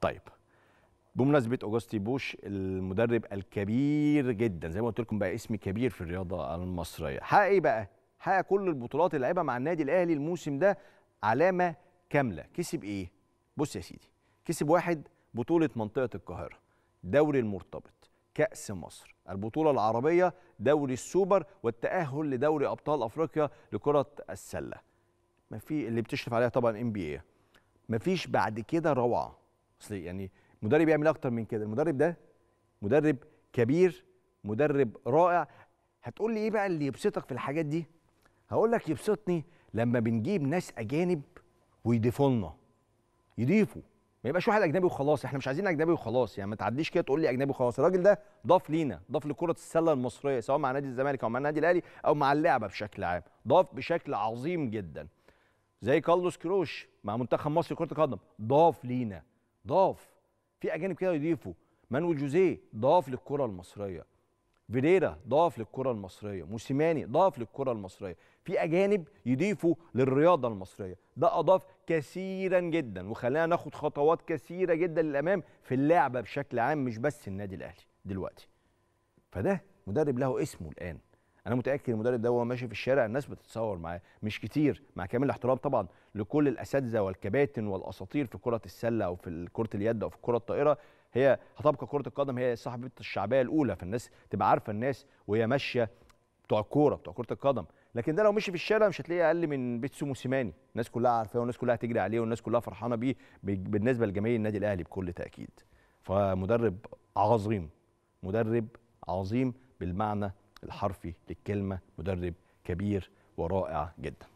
طيب بمناسبه اوجستي بوش المدرب الكبير جدا زي ما قلت لكم بقى اسم كبير في الرياضه المصريه حقق ايه بقى حقق كل البطولات اللي لعبها مع النادي الاهلي الموسم ده علامه كامله كسب ايه بص يا سيدي كسب واحد بطوله منطقه القاهره دوري المرتبط كاس مصر البطوله العربيه دوري السوبر والتاهل لدوري ابطال افريقيا لكره السله ما في اللي بتشرف عليها طبعا ام بي اي مفيش بعد كده روعه اصل يعني مدرب يعمل اكتر من كده المدرب ده مدرب كبير مدرب رائع هتقول لي ايه بقى اللي يبسطك في الحاجات دي هقول لك يبسطني لما بنجيب ناس اجانب ويضيفوا لنا يضيفوا ما يبقاش واحد اجنبي وخلاص احنا مش عايزين اجنبي وخلاص يعني ما تعديش كده تقول لي اجنبي وخلاص الراجل ده ضاف لينا ضاف لكره السله المصريه سواء مع نادي الزمالك او مع النادي الاهلي او مع اللعبه بشكل عام ضاف بشكل عظيم جدا زي كارلوس كروش مع منتخب مصر كره القدم ضاف لينا ضاف في اجانب كده يضيفوا مانويل جوزيه ضاف للكره المصريه فيريرا ضاف للكره المصريه موسيماني ضاف للكره المصريه في اجانب يضيفوا للرياضه المصريه ده اضاف كثيرا جدا وخلانا ناخد خطوات كثيره جدا للامام في اللعبه بشكل عام مش بس النادي الاهلي دلوقتي فده مدرب له اسمه الان انا متاكد المدرب ده وهو ماشي في الشارع الناس بتتصور معاه مش كتير مع كامل الاحترام طبعا لكل الاساتذه والكباتن والاساطير في كره السله او في كره اليد او في الكره الطائره هي هتبقى كره القدم هي صاحبه الشعبيه الاولى فالناس تبقى عارفه الناس وهي ماشيه بتوع الكوره بتوع كره القدم لكن ده لو مشي في الشارع مش هتلاقيه اقل من بيتسو موسيماني الناس كلها عارفاه والناس كلها هتجري عليه والناس كلها فرحانه بيه بالنسبه لجماهير النادي الاهلي بكل تاكيد فمدرب عظيم مدرب عظيم بالمعنى الحرفي للكلمه مدرب كبير ورائع جدا